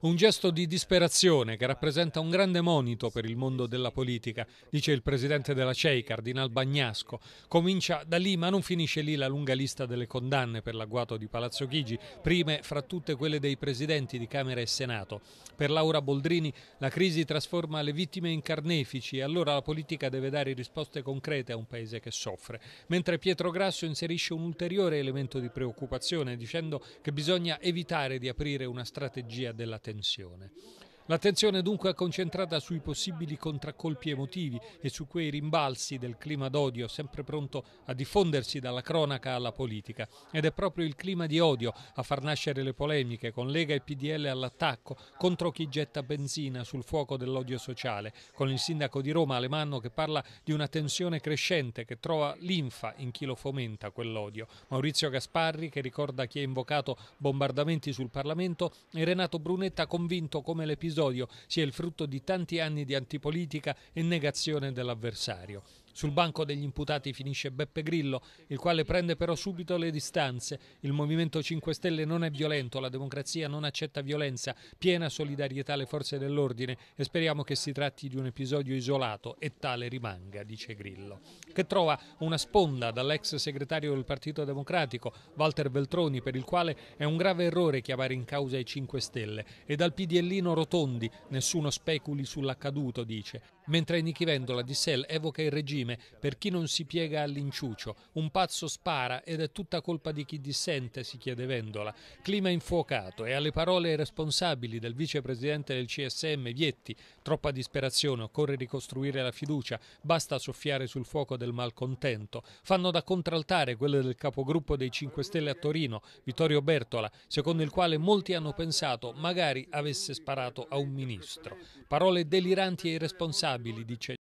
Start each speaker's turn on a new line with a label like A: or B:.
A: Un gesto di disperazione che rappresenta un grande monito per il mondo della politica, dice il presidente della CEI, Cardinal Bagnasco. Comincia da lì, ma non finisce lì la lunga lista delle condanne per l'agguato di Palazzo Chigi, prime fra tutte quelle dei presidenti di Camera e Senato. Per Laura Boldrini la crisi trasforma le vittime in carnefici e allora la politica deve dare risposte concrete a un paese che soffre. Mentre Pietro Grasso inserisce un ulteriore elemento di preoccupazione dicendo che bisogna evitare di aprire una strategia della terra tensione L'attenzione dunque è concentrata sui possibili contraccolpi emotivi e su quei rimbalzi del clima d'odio sempre pronto a diffondersi dalla cronaca alla politica. Ed è proprio il clima di odio a far nascere le polemiche con Lega e PDL all'attacco contro chi getta benzina sul fuoco dell'odio sociale, con il sindaco di Roma Alemanno che parla di una tensione crescente che trova linfa in chi lo fomenta quell'odio. Maurizio Gasparri che ricorda chi ha invocato bombardamenti sul Parlamento e Renato Brunetta convinto come l'episodio episodio sia il frutto di tanti anni di antipolitica e negazione dell'avversario. Sul banco degli imputati finisce Beppe Grillo, il quale prende però subito le distanze. Il Movimento 5 Stelle non è violento, la democrazia non accetta violenza, piena solidarietà alle forze dell'ordine e speriamo che si tratti di un episodio isolato e tale rimanga, dice Grillo. Che trova una sponda dall'ex segretario del Partito Democratico, Walter Veltroni, per il quale è un grave errore chiamare in causa i 5 Stelle, e dal PDLino Rotondi, nessuno speculi sull'accaduto, dice. Mentre Nichi Vendola di Sell evoca il regime regime, per chi non si piega all'inciucio. Un pazzo spara ed è tutta colpa di chi dissente, si chiede Vendola. Clima infuocato e alle parole responsabili del vicepresidente del CSM Vietti, troppa disperazione, occorre ricostruire la fiducia, basta soffiare sul fuoco del malcontento. Fanno da contraltare quelle del capogruppo dei 5 Stelle a Torino, Vittorio Bertola, secondo il quale molti hanno pensato magari avesse sparato a un ministro. Parole deliranti e irresponsabili, dice